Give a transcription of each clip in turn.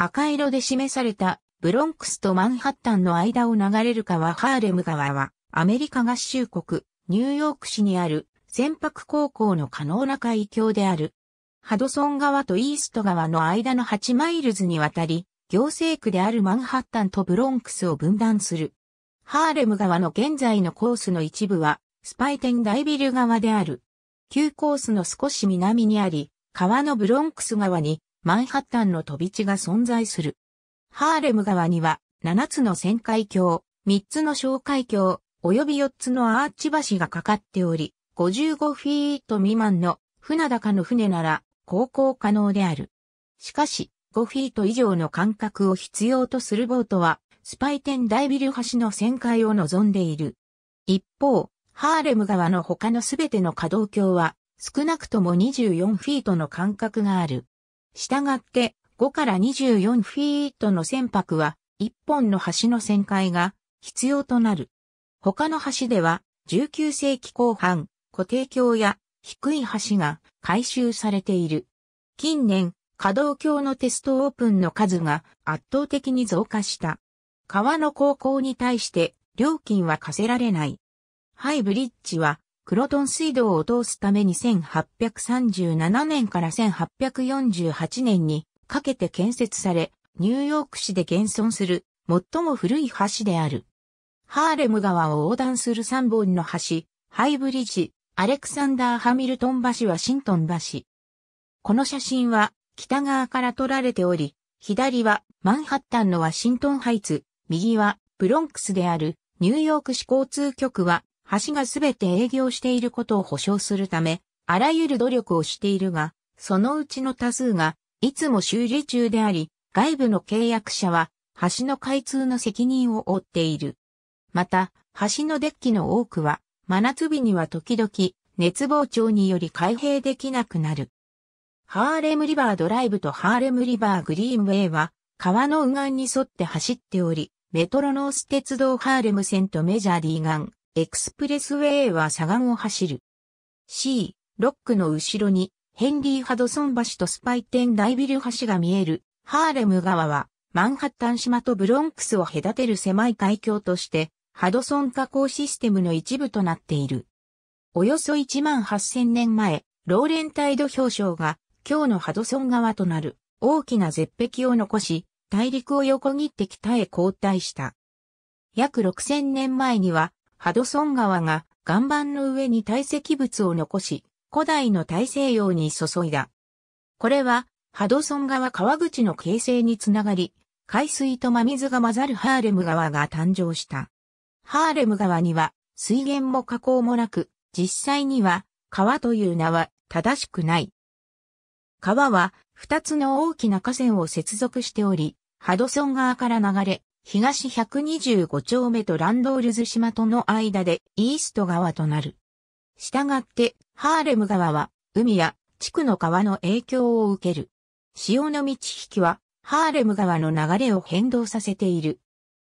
赤色で示されたブロンクスとマンハッタンの間を流れる川ハーレム川はアメリカ合衆国ニューヨーク市にある船舶航行の可能な海峡である。ハドソン川とイースト川の間の8マイルズにわたり、行政区であるマンハッタンとブロンクスを分断する。ハーレム川の現在のコースの一部は、スパイテンダイビル川である。旧コースの少し南にあり、川のブロンクス川にマンハッタンの飛び地が存在する。ハーレム川には7つの旋回橋、3つの小海お及び4つのアーチ橋がかかっており、55フィート未満の船高の船なら航行可能である。しかし、5フィート以上の間隔を必要とするボートは、スパイテン大ビル橋の旋回を望んでいる。一方、ハーレム川の他のすべての可動橋は、少なくとも24フィートの間隔がある。従って5から24フィートの船舶は1本の橋の旋回が必要となる。他の橋では19世紀後半、固定橋や低い橋が改修されている。近年、可動橋のテストオープンの数が圧倒的に増加した。川の高校に対して料金は課せられない。ハイブリッジはクロトン水道を通すために1837年から1848年にかけて建設され、ニューヨーク市で現存する最も古い橋である。ハーレム川を横断する3本の橋、ハイブリッジ、アレクサンダー・ハミルトン橋ワシントン橋。この写真は北側から撮られており、左はマンハッタンのワシントンハイツ、右はブロンクスであるニューヨーク市交通局は橋がすべて営業していることを保証するため、あらゆる努力をしているが、そのうちの多数が、いつも修理中であり、外部の契約者は、橋の開通の責任を負っている。また、橋のデッキの多くは、真夏日には時々、熱膨張により開閉できなくなる。ハーレムリバードライブとハーレムリバーグリーンウェイは、川の右岸に沿って走っており、メトロノース鉄道ハーレム線とメジャー D 岸、エクスプレスウェイは左岸を走る。C、ロックの後ろに、ヘンリー・ハドソン橋とスパイテン大ビル橋が見える、ハーレム川は、マンハッタン島とブロンクスを隔てる狭い海峡として、ハドソン加工システムの一部となっている。およそ1万8000年前、ローレンタイド氷床が、今日のハドソン川となる、大きな絶壁を残し、大陸を横切って北へ後退した。約6000年前には、ハドソン川が岩盤の上に堆積物を残し、古代の大西洋に注いだ。これは、ハドソン川川口の形成につながり、海水と真水が混ざるハーレム川が誕生した。ハーレム川には、水源も河口もなく、実際には、川という名は正しくない。川は、二つの大きな河川を接続しており、ハドソン川から流れ、東125丁目とランドールズ島との間でイースト川となる。したがって、ハーレム川は、海や地区の川の影響を受ける。潮の満ち引きは、ハーレム川の流れを変動させている。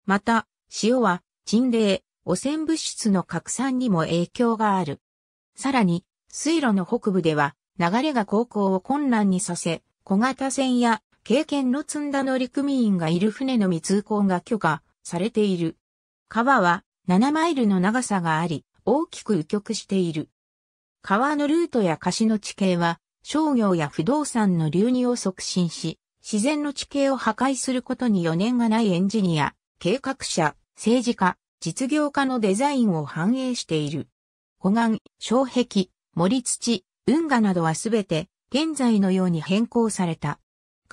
また、潮は、沈冷、汚染物質の拡散にも影響がある。さらに、水路の北部では、流れが航行を困難にさせ、小型船や経験の積んだ乗組員がいる船のみ通行が許可されている。川は7マイルの長さがあり、大きく迂曲している。川のルートや貸しの地形は、商業や不動産の流入を促進し、自然の地形を破壊することに余念がないエンジニア、計画者、政治家、実業家のデザインを反映している。湖岸、障壁、森土、運河などはすべて現在のように変更された。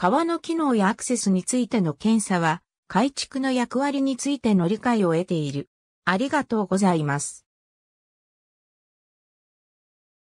川の機能やアクセスについての検査は、改築の役割についての理解を得ている。ありがとうございます。